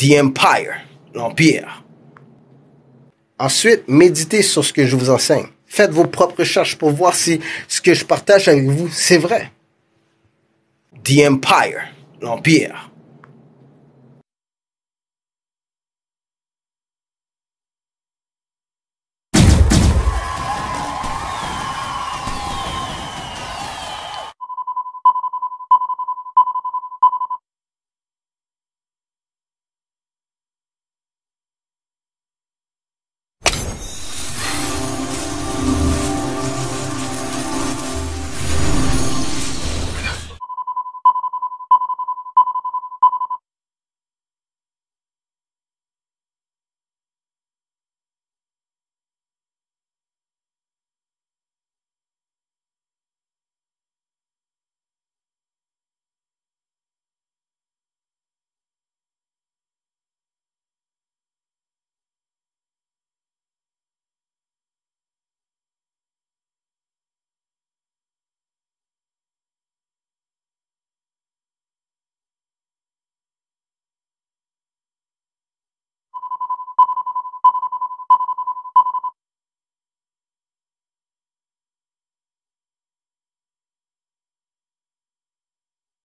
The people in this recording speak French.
The Empire, l'Empire. Ensuite, méditez sur ce que je vous enseigne. Faites vos propres recherches pour voir si ce que je partage avec vous, c'est vrai. The Empire, l'Empire.